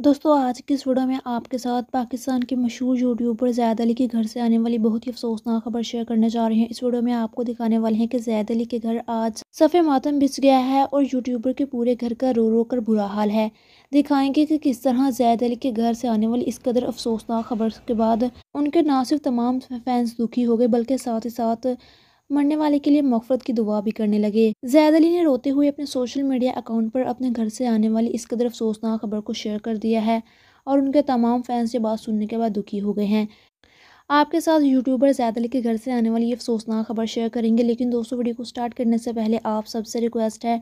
दोस्तों आज की इस वीडियो में आपके साथ पाकिस्तान के मशहूर यूट्यूबर जैद अली के घर से आने वाली बहुत ही अफसोसनाक खबर शेयर करने जा रहे हैं इस वीडियो में आपको दिखाने वाले हैं कि जैद अली के घर आज सफ़े मातम बिछ गया है और यूट्यूबर के पूरे घर का रो रो कर बुरा हाल है दिखाएंगे कि किस तरह जैद अली के घर से आने वाली इस कदर अफसोसनाक खबर के बाद उनके ना सिर्फ तमाम फैंस दुखी हो गए बल्कि साथ ही साथ मरने वाले के लिए मफरत की दुआ भी करने लगे जैद अली ने रोते हुए अपने सोशल मीडिया अकाउंट पर अपने घर से आने वाली इस कदर अफसोसनाक खबर को शेयर कर दिया है और उनके तमाम फैंस ये बात सुनने के बाद दुखी हो गए हैं आपके साथ यूट्यूबर जैद अली के घर से आने वाली ये अफसोसनाक खबर शेयर करेंगे लेकिन दोस्तों वीडियो को स्टार्ट करने से पहले आप सबसे रिक्वेस्ट है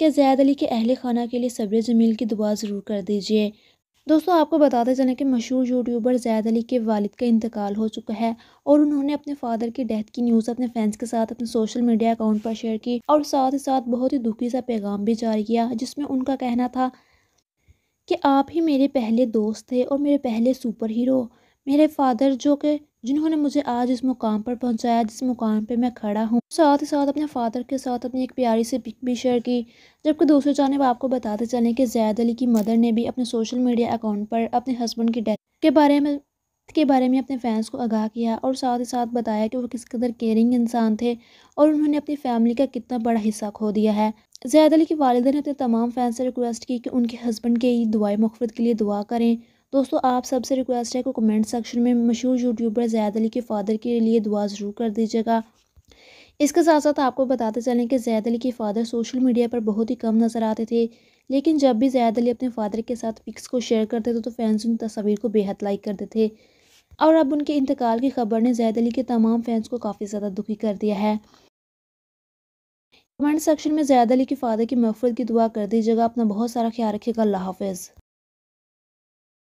कि जैद अली के अहले खाना के लिए सब्र जमील की दुआ ज़रूर कर दीजिए दोस्तों आपको बताते चलें कि मशहूर यूट्यूबर जैद अली के वालिद का इंतकाल हो चुका है और उन्होंने अपने फादर की डेथ की न्यूज़ अपने फैंस के साथ अपने सोशल मीडिया अकाउंट पर शेयर की और साथ ही साथ बहुत ही दुखी सा पैगाम भी जारी किया जिसमें उनका कहना था कि आप ही मेरे पहले दोस्त थे और मेरे पहले सुपर हीरो मेरे फादर जो कि जिन्होंने मुझे आज इस मुकाम पर पहुंचाया जिस मुकाम पे मैं खड़ा हूँ साथ ही साथ अपने फादर के साथ अपनी एक प्यारी से पिक भी शेयर की जबकि दूसरी जानब आपको बताते चले कि जैद अली की मदर ने भी अपने सोशल मीडिया अकाउंट पर अपने हस्बैंड की डेथ के बारे में के बारे में अपने फैंस को आगाह किया और साथ ही साथ बताया कि वो किस कदर केयरिंग इंसान थे और उन्होंने अपनी फैमिली का कितना बड़ा हिस्सा खो दिया है जैद अली की वालदा ने अपने तमाम फैंस से रिक्वेस्ट की कि उनके हस्बैंड के दुआई मुफरत के लिए दुआ करें दोस्तों आप सबसे रिक्वेस्ट है कि कमेंट सेक्शन में मशहूर यूट्यूबर जैद अली के फादर के लिए दुआ ज़रूर कर दीजिएगा इसके साथ साथ आपको बताते चलें कि जैद अली के फादर सोशल मीडिया पर बहुत ही कम नज़र आते थे लेकिन जब भी जैद अली अपने फादर के साथ पिक्स को शेयर करते थे तो फैंस उन तस्वीर को बेहद लाइक करते थे और अब उनके इंतकाल की खबर ने जैद अली के तमाम फैंस को काफ़ी ज़्यादा दुखी कर दिया है कमेंट सेक्शन में जैद अली के फादर की मफरत की दुआ कर दीजिएगा अपना बहुत सारा ख्याल रखिएगा अल्लाह हाफिज़